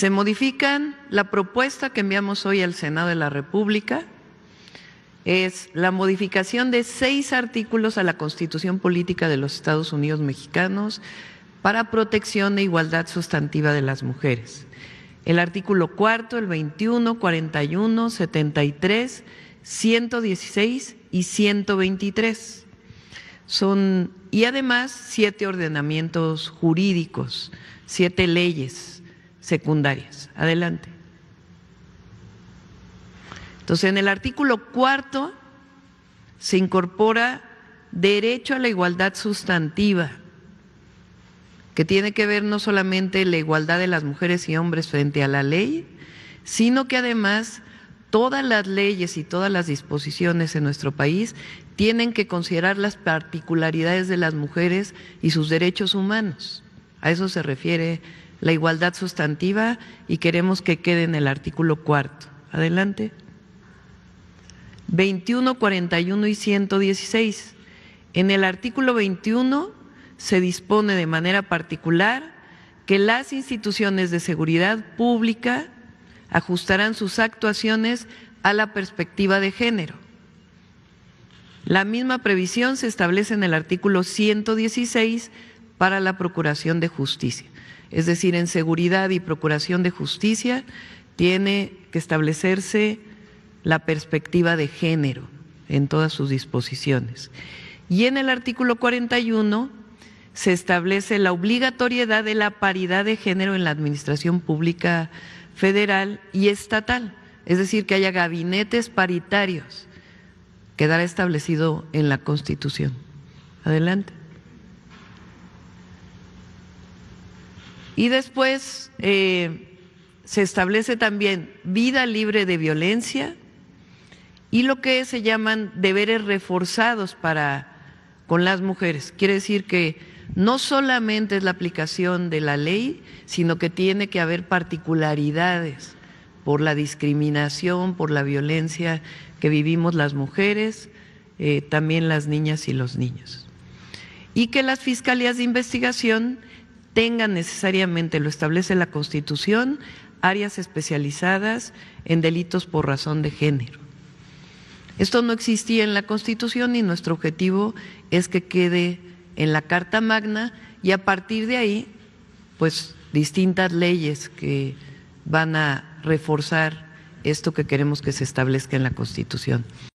Se modifican la propuesta que enviamos hoy al Senado de la República, es la modificación de seis artículos a la Constitución Política de los Estados Unidos Mexicanos para protección e igualdad sustantiva de las mujeres. El artículo cuarto, el 21, 41, 73, 116 y 123. Son, y además, siete ordenamientos jurídicos, siete leyes secundarias. Adelante. Entonces, en el artículo cuarto se incorpora derecho a la igualdad sustantiva, que tiene que ver no solamente la igualdad de las mujeres y hombres frente a la ley, sino que además todas las leyes y todas las disposiciones en nuestro país tienen que considerar las particularidades de las mujeres y sus derechos humanos. A eso se refiere la igualdad sustantiva y queremos que quede en el artículo cuarto. Adelante. 21, 41 y 116. En el artículo 21 se dispone de manera particular que las instituciones de seguridad pública ajustarán sus actuaciones a la perspectiva de género. La misma previsión se establece en el artículo 116 para la Procuración de Justicia. Es decir, en seguridad y Procuración de Justicia tiene que establecerse la perspectiva de género en todas sus disposiciones. Y en el artículo 41 se establece la obligatoriedad de la paridad de género en la Administración Pública Federal y Estatal, es decir, que haya gabinetes paritarios. Quedará establecido en la Constitución. Adelante. Y después eh, se establece también vida libre de violencia y lo que se llaman deberes reforzados para con las mujeres. Quiere decir que no solamente es la aplicación de la ley, sino que tiene que haber particularidades por la discriminación, por la violencia que vivimos las mujeres, eh, también las niñas y los niños. Y que las fiscalías de investigación tengan necesariamente, lo establece la Constitución, áreas especializadas en delitos por razón de género. Esto no existía en la Constitución y nuestro objetivo es que quede en la Carta Magna y a partir de ahí, pues distintas leyes que van a reforzar esto que queremos que se establezca en la Constitución.